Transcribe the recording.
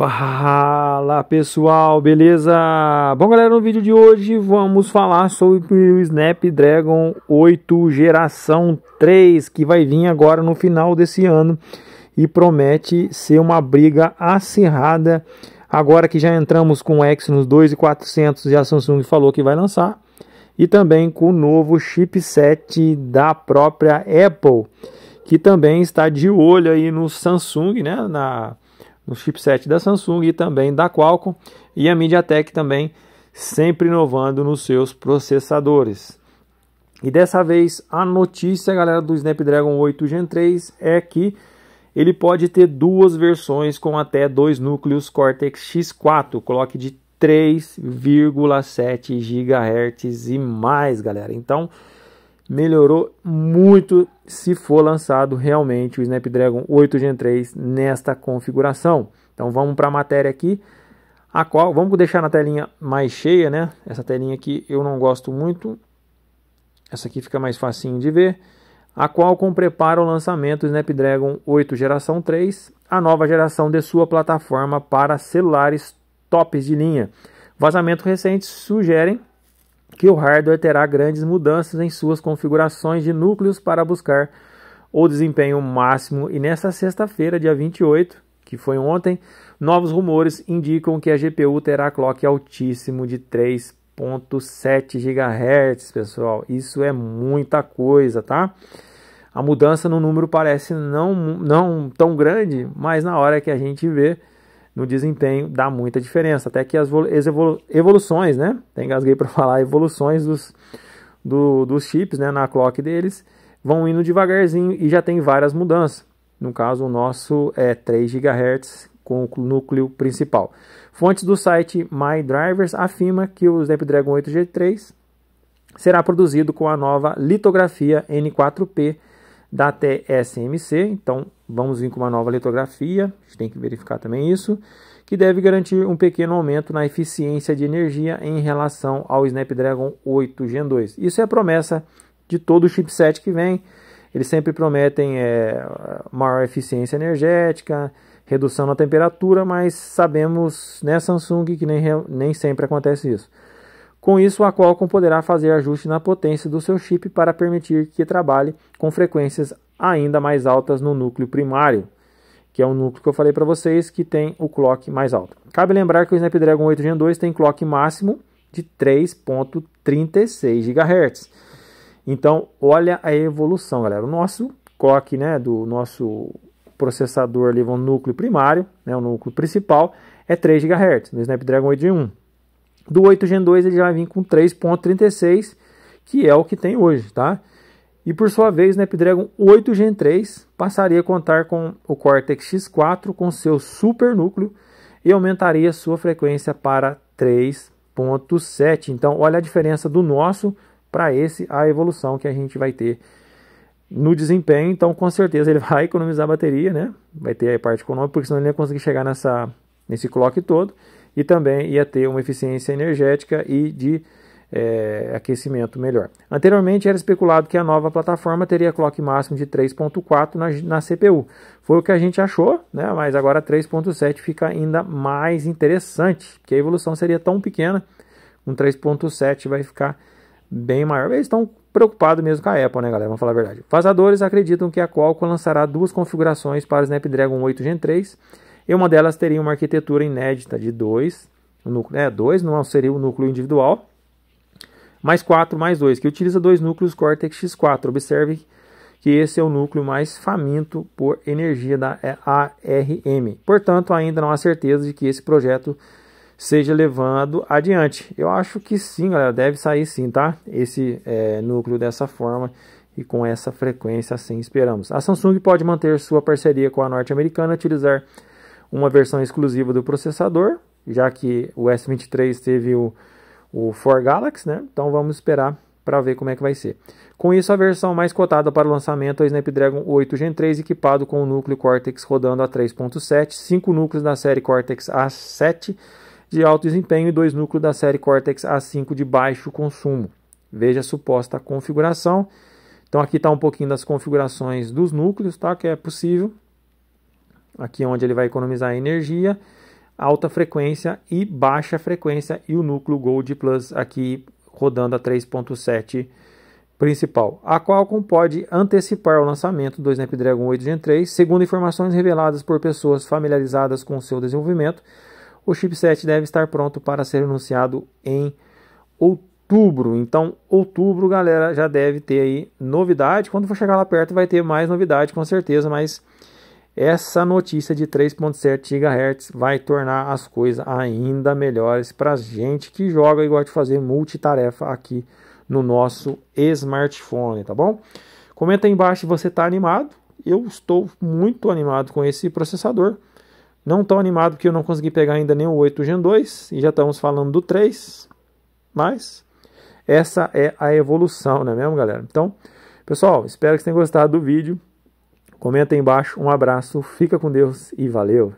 Fala pessoal, beleza? Bom galera, no vídeo de hoje vamos falar sobre o Snapdragon 8 geração 3 que vai vir agora no final desse ano e promete ser uma briga acirrada. Agora que já entramos com o Exynos 2400 e a Samsung falou que vai lançar e também com o novo chipset da própria Apple, que também está de olho aí no Samsung, né, na no chipset da Samsung e também da Qualcomm, e a MediaTek também sempre inovando nos seus processadores. E dessa vez a notícia, galera, do Snapdragon 8 Gen 3 é que ele pode ter duas versões com até dois núcleos Cortex X4, coloque de 3,7 GHz e mais, galera. Então, melhorou muito se for lançado realmente o Snapdragon 8 Gen 3 nesta configuração. Então vamos para a matéria aqui, a qual vamos deixar na telinha mais cheia, né? Essa telinha aqui eu não gosto muito. Essa aqui fica mais facinho de ver. A qual prepara o lançamento do Snapdragon 8 geração 3, a nova geração de sua plataforma para celulares tops de linha. Vazamentos recentes sugerem que o hardware terá grandes mudanças em suas configurações de núcleos para buscar o desempenho máximo. E nesta sexta-feira, dia 28, que foi ontem, novos rumores indicam que a GPU terá clock altíssimo de 3.7 GHz, pessoal. Isso é muita coisa, tá? A mudança no número parece não, não tão grande, mas na hora que a gente vê no desempenho dá muita diferença. Até que as evoluções, né? Até engasguei para falar, evoluções dos, do, dos chips né? na clock deles vão indo devagarzinho e já tem várias mudanças. No caso, o nosso é 3 GHz com o núcleo principal. Fontes do site MyDrivers afirma que o Snapdragon 8G3 será produzido com a nova litografia N4P da TSMC, então vamos vir com uma nova litografia, a gente tem que verificar também isso, que deve garantir um pequeno aumento na eficiência de energia em relação ao Snapdragon 8 Gen 2. Isso é a promessa de todo o chipset que vem, eles sempre prometem é, maior eficiência energética, redução na temperatura, mas sabemos, né, Samsung, que nem, nem sempre acontece isso. Com isso, a Qualcomm poderá fazer ajuste na potência do seu chip para permitir que trabalhe com frequências ainda mais altas no núcleo primário, que é o núcleo que eu falei para vocês que tem o clock mais alto. Cabe lembrar que o Snapdragon 8 Gen 2 tem clock máximo de 3.36 GHz. Então, olha a evolução, galera. O nosso clock, né, do nosso processador ali, o núcleo primário, né, o núcleo principal, é 3 GHz no Snapdragon 8 Gen 1. Do 8 Gen 2 ele vai vir com 3.36, que é o que tem hoje, tá? E por sua vez, o Snapdragon 8 Gen 3 passaria a contar com o Cortex X4 com seu super núcleo e aumentaria sua frequência para 3.7. Então, olha a diferença do nosso para esse, a evolução que a gente vai ter no desempenho. Então, com certeza ele vai economizar bateria, né? Vai ter a parte econômica, porque senão ele não ia conseguir chegar nessa nesse clock todo e também ia ter uma eficiência energética e de é, aquecimento melhor. Anteriormente era especulado que a nova plataforma teria clock máximo de 3.4 na, na, CPU. Foi o que a gente achou, né? mas agora 3.7 fica ainda mais interessante, que a evolução seria tão pequena, um 3.7 vai ficar bem maior. Eles estão preocupados mesmo com a Apple, né, galera? Vamos falar a verdade. Vazadores acreditam que a Qualcomm lançará duas configurações para o Snapdragon 8 Gen 3 e uma delas teria uma arquitetura inédita de 2, né, dois não seria o núcleo individual, mais 4 mais 2, que utiliza dois núcleos Cortex X4. Observe que esse é o núcleo mais faminto por energia da ARM. Portanto, ainda não há certeza de que esse projeto seja levado adiante. Eu acho que sim, galera, deve sair sim, tá? Esse é, núcleo dessa forma e com essa frequência, assim esperamos. A Samsung pode manter sua parceria com a norte-americana, utilizar uma versão exclusiva do processador, já que o S23 teve o, o 4 Galaxy, né? Então vamos esperar para ver como é que vai ser. Com isso, a versão mais cotada para o lançamento é o Snapdragon 8 Gen 3, equipado com o núcleo Cortex rodando a 3.7, 5 núcleos da série Cortex A7 de alto desempenho e 2 núcleos da série Cortex A5 de baixo consumo. Veja a suposta configuração. Então aqui está um pouquinho das configurações dos núcleos, tá? Que é possível aqui é onde ele vai economizar energia, alta frequência e baixa frequência, e o núcleo Gold Plus aqui rodando a 3.7 principal. A Qualcomm pode antecipar o lançamento do Snapdragon 8 Gen 3, segundo informações reveladas por pessoas familiarizadas com o seu desenvolvimento. O chipset deve estar pronto para ser anunciado em outubro. Então, outubro, galera, já deve ter aí novidade. Quando for chegar lá perto, vai ter mais novidade, com certeza, mas essa notícia de 3.7 GHz vai tornar as coisas ainda melhores para gente que joga e gosta de fazer multitarefa aqui no nosso smartphone, tá bom? Comenta aí embaixo se você está animado. Eu estou muito animado com esse processador. Não tão animado porque eu não consegui pegar ainda nem o 8 Gen 2 e já estamos falando do 3. Mas essa é a evolução, não é mesmo, galera? Então, pessoal, espero que vocês tenham gostado do vídeo. Comenta aí embaixo, um abraço, fica com Deus e valeu!